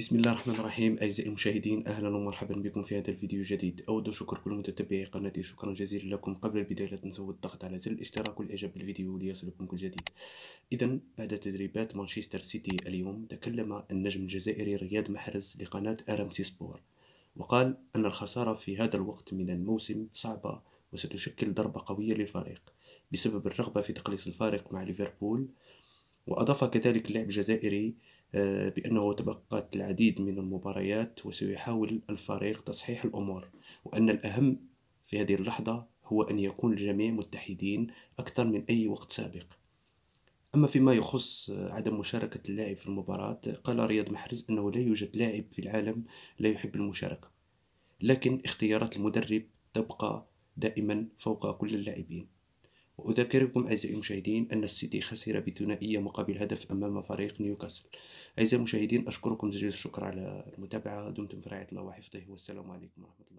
بسم الله الرحمن الرحيم أعزائي المشاهدين أهلا ومرحبا بكم في هذا الفيديو الجديد أود شكر كل متتبعي قناتي شكرا جزيلا لكم قبل البداية لا تنسوا الضغط على زر الاشتراك والإعجاب بالفيديو ليصلكم كل جديد إذا بعد تدريبات مانشستر سيتي اليوم تكلم النجم الجزائري رياض محرز لقناة أرمسي سبور وقال أن الخسارة في هذا الوقت من الموسم صعبة وستشكل ضربة قوية للفريق بسبب الرغبة في تقليص الفارق مع ليفربول وأضاف كذلك اللاعب الجزائري آه، بأنه تبقت العديد من المباريات وسيحاول الفريق تصحيح الأمور وأن الأهم في هذه اللحظة هو أن يكون الجميع متحدين أكثر من أي وقت سابق أما فيما يخص عدم مشاركة اللاعب في المباراة قال رياض محرز أنه لا يوجد لاعب في العالم لا يحب المشاركة لكن اختيارات المدرب تبقى دائما فوق كل اللاعبين وأذكركم أعزائي المشاهدين أن السيتي خسر بثنائية مقابل هدف أمام فريق نيوكاسل أعزائي المشاهدين أشكركم جزيل الشكر على المتابعة دمتم في رعاية الله وحفظه والسلام عليكم ورحمة الله